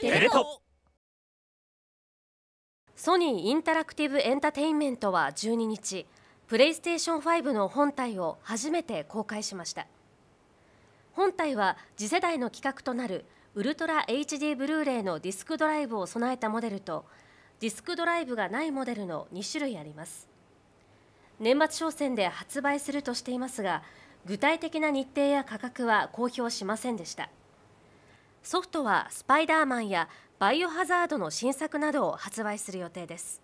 テレソニーインタラクティブエンタテインメントは12日プレイステーション5の本体を初めて公開しました本体は次世代の規格となるウルトラ HD ブルーレイのディスクドライブを備えたモデルとディスクドライブがないモデルの2種類あります年末商戦で発売するとしていますが具体的な日程や価格は公表しませんでしたソフトはスパイダーマンやバイオハザードの新作などを発売する予定です